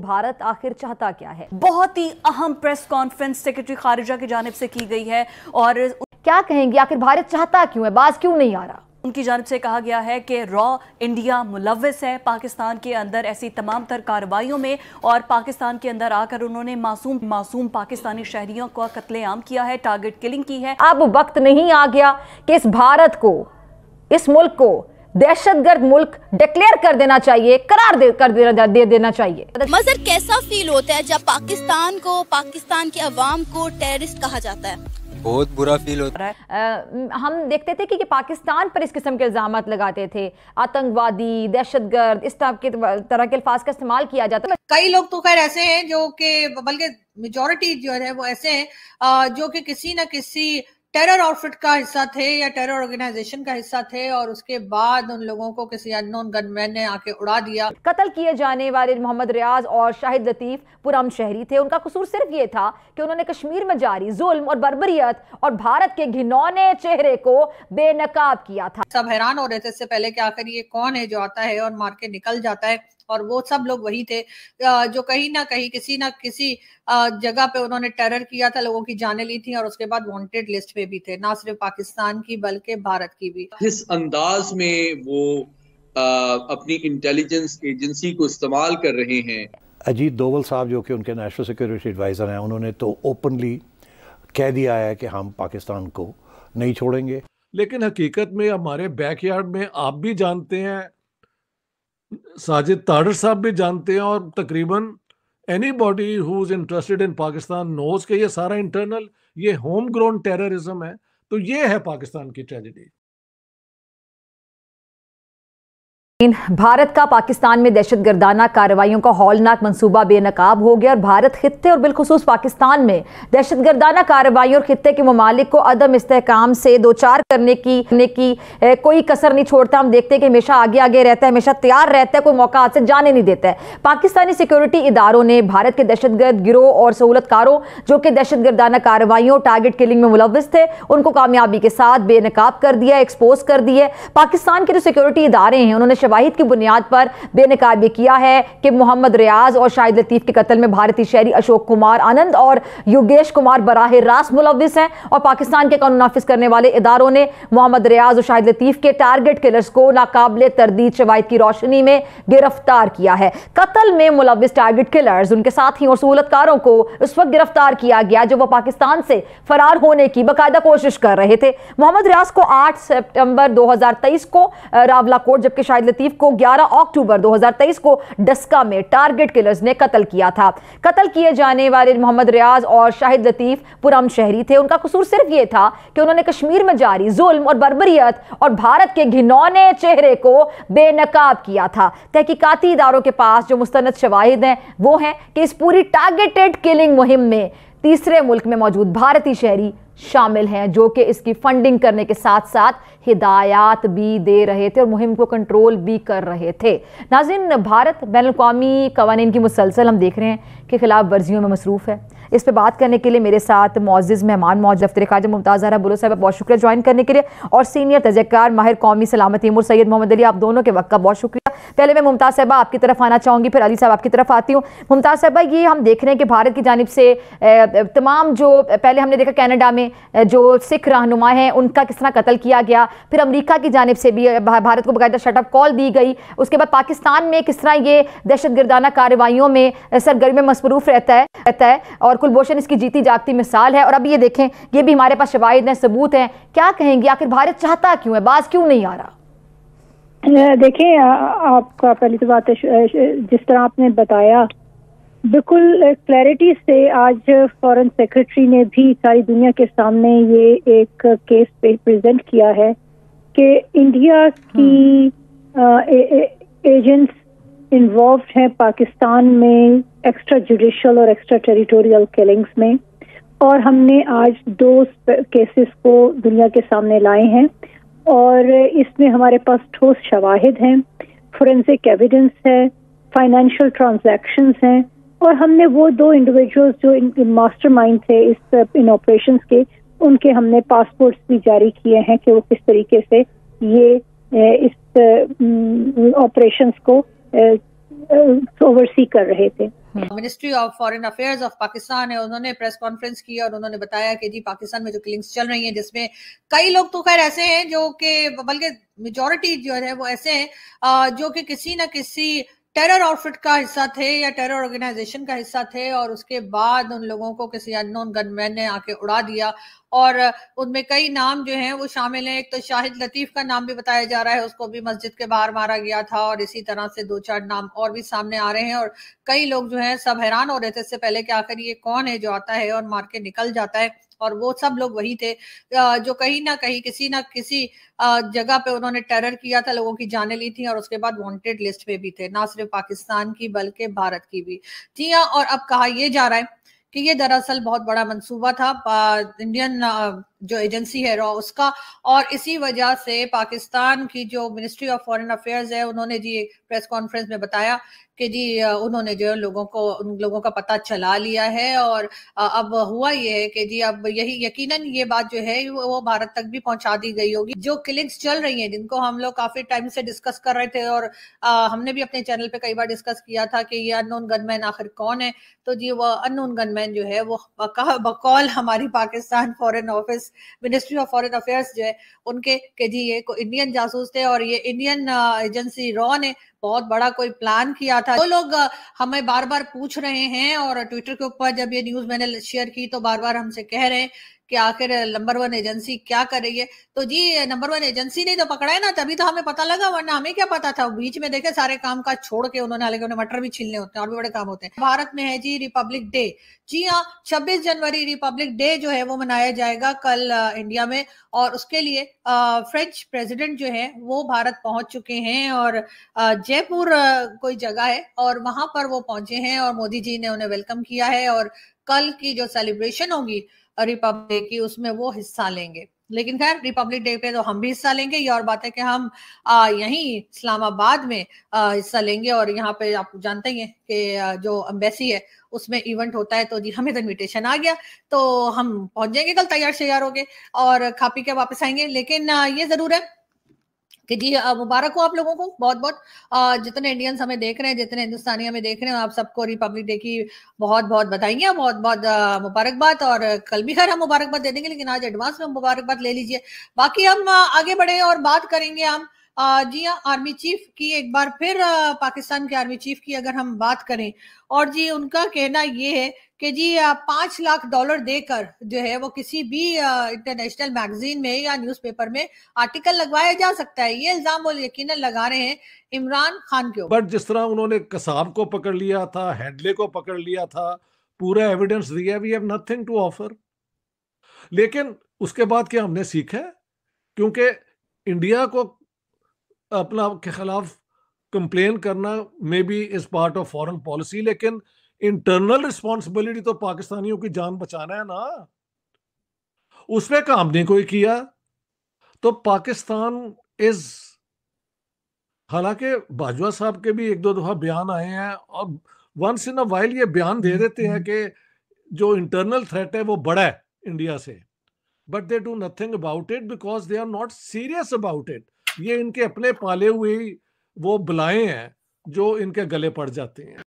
भारत आखिर चाहता क्या है बहुत ही अहम प्रेस कॉन्फ्रेंस सेक्रेटरी खारिजा की जानब से की गई है और क्या कहेंगे आखिर भारत चाहता क्यों है बाज क्यों नहीं आ रहा उनकी जानब से कहा गया है कि रॉ इंडिया मुलविस है पाकिस्तान के अंदर ऐसी तमाम तर कार्रवाइयों में और पाकिस्तान के अंदर आकर उन्होंने मासूम मासूम पाकिस्तानी शहरियों का कत्लेआम किया है टारगेट किलिंग की है अब वक्त नहीं आ गया कि इस भारत को इस मुल्क को दहशतगर्द मुल्क डिक्लेयर कर देना चाहिए करार दे कर दे, दे देना चाहिए मजर कैसा फील होता है जब पाकिस्तान को पाकिस्तान के अवाम को टेररिस्ट कहा जाता है बहुत बुरा फील होता है आ, हम देखते थे कि, कि पाकिस्तान पर इस किस्म के इल्ज़ाम लगाते थे आतंकवादी दहशतगर्द इस तरह के तरह के अल्फाज का इस्तेमाल किया जाता है कई लोग तो खैर ऐसे हैं जो कि बल्कि मेजोरिटी जो है वो ऐसे हैं जो कि किसी न किसी टेरर आउटफिट का हिस्सा थे या टेरर ऑर्गेनाइजेशन का हिस्सा थे और उसके बाद उन लोगों को किसी अननोन गनमैन ने आके उड़ा दिया कत्ल किए जाने वाले मोहम्मद रियाज और शाहिद लतीफ पुरम शहरी थे उनका कसूर सिर्फ ये था कि उन्होंने कश्मीर में जारी जुल्म और बर्बरियत और भारत के घिनौने चेहरे को बेनकाब किया था सब हैरान हो रहे थे इससे पहले कि आखिर ये कौन है जो आता है और मार के निकल जाता है और वो सब लोग वही थे जो कहीं ना कहीं किसी ना किसी जगह पे उन्होंने टेरर किया था लोगों की जाने ली थी और उसके बाद वांटेड लिस्ट में भी थे ना सिर्फ पाकिस्तान की बल्कि भारत की भी जिस अंदाज में वो आ, अपनी इंटेलिजेंस एजेंसी को इस्तेमाल कर रहे हैं अजीत दोवल साहब जो कि उनके नेशनल सिक्योरिटी एडवाइज़र हैं उन्होंने तो ओपनली कह दिया है कि हम पाकिस्तान को नहीं छोड़ेंगे लेकिन हकीकत में हमारे बैकयार्ड में आप भी जानते हैं साजिद ताडर साहब भी जानते हैं और तकरीबन anybody who is interested in Pakistan knows के ये सारा इंटरनल ये होम ग्रोन टेररिज्म है तो ये है पाकिस्तान की ट्रेजिडी भारत का पाकिस्तान में दहशत गर्दाना कार्रवाइयों का हौलनाक मनसूबा बेनकाब हो गया और भारत खत्े और बिलखसूस पाकिस्तान में दहशत गर्दाना कार्रवाई और खत्े के ममालिक को अदम इसकाम से दो चार करने की करने की ए, कोई कसर नहीं छोड़ता हम देखते हैं कि हमेशा आगे आगे रहता है हमेशा तैयार रहता है कोई मौका हाथ से जाने नहीं देता है पाकिस्तानी सिक्योरिटी इदारों ने भारत के दहशत गर्द गिरोह और सहूलतकारों जो कि दहशत गर्दाना कार्रवाई और टारगेट किलिंग में मुलविस थे उनको कामयाबी के साथ बेनकाब कर दिया एक्सपोज कर दिया पाकिस्तान के जो सिक्योरिटी इदारे हैं उन्होंने शवाहिद की बुनियाद पर बेनकाब किया है कि मोहम्मद रियाज और शाहिद लतीफ़ के कत्ल में भारतीय शहरी अशोक कुमार आनंद और योगेश कुमार बराह रास्त मुलविस हैं और पाकिस्तान के कानून नाफिज करने वाले इदारों ने मोहम्मद रियाज और शाहिद लतीफ़ के टारगेट किलर्स को नाकाबले तरदीद शवाहिद की रोशनी में गिरफ्तार किया है कत्ल में मुलविस टारगेट किलर्स उनके साथियों और सहूलतकारों को उस वक्त गिरफ्तार किया गया जब वह पाकिस्तान से फरार होने की बाकायदा कोशिश कर रहे थे मोहम्मद रियाज को आठ सेप्टेम्बर दो हज़ार तेईस को रावला कोर्ट जबकि शाहिद लतीफ लतीफ को 11 अक्टूबर 2023 को डस्का में टारगेट किलर्स ने कत्ल किया था कत्ल किए जाने वाले मोहम्मद रियाज और शाहिद लतीफ पुरम शहरी थे उनका कसूर सिर्फ ये था कि उन्होंने कश्मीर में जारी जुल्म और बर्बरियत और भारत के घिनौने चेहरे को बेनकाब किया था तहकीकती इदारों के पास जो मुस्तंद शवाहिद हैं वो हैं कि इस पूरी टारगेटेड किलिंग मुहिम में तीसरे मुल्क में मौजूद भारतीय शहरी शामिल हैं जो कि इसकी फंडिंग करने के साथ साथ हिदायत भी दे रहे थे और मुहिम को कंट्रोल भी कर रहे थे नाजिन भारत बैन अवी कवानीन की मुसलसल हम देख रहे हैं कि खिलाफ वर्जियों में मसरूफ़ है इस पर बात करने के लिए मेरे साथ मोजिज़ मेहमान मौज दफ्तर खाजा मुमताज़ जहरा बुलो साहब बहुत शुक्रिया ज्वाइन करने के लिए और सीनियर तजयकार माहिर कौमी सलामत तैमूर सैद मोहम्मद अली आप दोनों के वक्त का बहुत शुक्रिया पहले मैं मुमताज़ साहबा आपकी तरफ आना चाहूँगी फिर अली साहब आपकी तरफ आती हूँ मुमताज़ साहबा ये हम देख रहे हैं कि भारत की जानब से तमाम जो पहले हमने देखा कैनेडा में जो सिख रहनुमा हैं उनका किस तरह कत्ल किया गया फिर अमरीका की जानब से भी भारत को बकायदा शटअप कॉल दी गई उसके बाद पाकिस्तान में किस तरह ये दहशत गर्दाना कार्रवाइयों में सरगर्मी में मसरूफ़ रहता है रहता है और कुलभूषण इसकी जीती जागती मिसाल है और अब ये देखें ये भी हमारे पास शवाहिद हैं सबूत हैं क्या कहेंगे आखिर भारत चाहता क्यों है बाज क्यों नहीं आ रहा देखें आपका पहली तो बात है जिस तरह आपने बताया बिल्कुल क्लैरिटी से आज फॉरेन सेक्रेटरी ने भी सारी दुनिया के सामने ये एक केस पे प्रेजेंट किया है कि इंडिया की हम्म। एजेंट्स इन्वॉल्व हैं पाकिस्तान में एक्स्ट्रा जुडिशल और एक्स्ट्रा टेरिटोरियल किलिंग्स में और हमने आज दो केसेस को दुनिया के सामने लाए हैं और इसमें हमारे पास ठोस शवाहिद हैं फोरेंसिक एविडेंस है फाइनेंशियल ट्रांजैक्शंस हैं और हमने वो दो इंडिविजुअल्स जो मास्टर माइंड थे इस इन ऑपरेशन के उनके हमने पासपोर्ट्स भी जारी किए हैं कि वो किस तरीके से ये इस ऑपरेशंस को ओवरसी तो कर रहे थे Ministry of Foreign Affairs of Pakistan है उन्होंने प्रेस कॉन्फ्रेंस की और उन्होंने बताया कि जी पाकिस्तान में जो किलिंग्स चल रही हैं जिसमें कई लोग तो खैर ऐसे हैं जो कि बल्कि मेजोरिटी जो है वो ऐसे हैं जो कि किसी ना किसी टेरर आउटफिट का हिस्सा थे या टेरर ऑर्गेनाइजेशन का हिस्सा थे और उसके बाद उन लोगों को किसी अननोन गनमैन ने आके उड़ा दिया और उनमें कई नाम जो हैं वो शामिल हैं एक तो शाहिद लतीफ का नाम भी बताया जा रहा है उसको भी मस्जिद के बाहर मारा गया था और इसी तरह से दो चार नाम और भी सामने आ रहे हैं और कई लोग जो हैं सब हैरान हो रहे थे इससे पहले कि आखिर ये कौन है जो आता है और मार के निकल जाता है और वो सब लोग वही थे जो कहीं ना कहीं किसी ना किसी जगह पे उन्होंने टेरर किया था लोगों की जाने ली थी और उसके बाद वांटेड लिस्ट में भी थे नासिर सिर्फ पाकिस्तान की बल्कि भारत की भी जी हाँ और अब कहा यह जा रहा है कि ये दरअसल बहुत बड़ा मंसूबा था इंडियन जो एजेंसी है रॉ उसका और इसी वजह से पाकिस्तान की जो मिनिस्ट्री ऑफ फॉरेन अफेयर्स है उन्होंने जी एक प्रेस कॉन्फ्रेंस में बताया कि जी उन्होंने जो लोगों को उन लोगों का पता चला लिया है और अब हुआ ये है कि जी अब यही यकीनन ये बात जो है वो भारत तक भी पहुंचा दी गई होगी जो किलिंग्स चल रही हैं जिनको हम लोग काफी टाइम से डिस्कस कर रहे थे और आ, हमने भी अपने चैनल पे कई बार डिस्कस किया था कि ये अनोन गनमैन आखिर कौन है तो जी वो अन गनमैन जो है वो बकौल हमारी Pakistan Foreign Office Ministry of Foreign Affairs जो है उनके के जी ये इंडियन जासूस थे और ये इंडियन एजेंसी रॉ ने बहुत बड़ा कोई प्लान किया था वो तो लोग uh, हमें बार बार पूछ रहे हैं और ट्विटर के ऊपर जब ये न्यूज मैंने शेयर की तो बार बार हमसे कह रहे हैं कि आखिर नंबर वन एजेंसी क्या कर रही है तो जी नंबर वन एजेंसी ने तो पकड़ा है ना तभी तो हमें पता लगा वरना हमें क्या पता था बीच में देखे सारे काम काज छोड़ के उन्होंने हालांकि उन्हें मटर भी छीलने होते हैं और भी बड़े काम होते हैं भारत में है जी रिपब्लिक डे जी हाँ छब्बीस जनवरी रिपब्लिक डे जो है वो मनाया जाएगा कल इंडिया में और उसके लिए फ्रेंच प्रेसिडेंट जो है वो भारत पहुंच चुके हैं और जयपुर कोई जगह है और वहां पर वो पहुंचे हैं और मोदी जी ने उन्हें वेलकम किया है और कल की जो सेलिब्रेशन होगी रिपब्लिक की उसमें वो हिस्सा लेंगे लेकिन खैर रिपब्लिक डे पे तो हम भी हिस्सा लेंगे ये और बात है कि हम यहीं इस्लामाबाद में हिस्सा लेंगे और यहाँ पे आप जानते ही हैं कि जो अम्बेसी है उसमें इवेंट होता है तो जी हमें तो इन्विटेशन आ गया तो हम पहुंच जाएंगे कल तैयार शैयार हो गए और खा पी के वापस आएंगे लेकिन ये जरूर है कि जी मुबारक हो आप लोगों को बहुत बहुत जितने इंडियंस हमें देख रहे हैं जितने हिंदुस्तानी हमें देख रहे हैं आप सबको रिपब्लिक डे की बहुत बहुत बधाइयाँ बहुत बहुत मुबारकबाद और कल भी खैर हम मुबारकबाद दे देंगे लेकिन आज एडवांस में मुबारकबाद ले लीजिए बाकी हम आगे बढ़े और बात करेंगे हम जी हाँ आर्मी चीफ की एक बार फिर पाकिस्तान के आर्मी चीफ की अगर हम बात करें और जी उनका कहना ये है कि जी पांच लाख डॉलर देकर जो है वो किसी भी इंटरनेशनल मैगजीन में या न्यूज़पेपर में आर्टिकल लगवाया जा सकता है ये इल्जाम वो यकीन लगा रहे हैं इमरान खान के बट जिस तरह उन्होंने कसाब को पकड़ लिया था हैंडले को पकड़ लिया था पूरा एविडेंस दिया we have nothing to offer लेकिन उसके बाद क्या हमने सीखा क्योंकि इंडिया को अपना के खिलाफ कंप्लेन करना maybe is part of foreign policy लेकिन इंटरनल रिस्पॉन्सिबिलिटी तो पाकिस्तानियों की जान बचाना है ना उसमें काम नहीं कोई किया तो पाकिस्तान इज हालांकि बाजवा साहब के भी एक दो दफा बयान आए हैं और वंस इन अ वाइल ये बयान दे हम्म, देते हैं हम्म। कि जो इंटरनल थ्रेट है वो बड़ा है इंडिया से but they do nothing about it because they are not serious about it ये इनके अपने पाले हुए वो बलाएं हैं जो इनके गले पड़ जाते हैं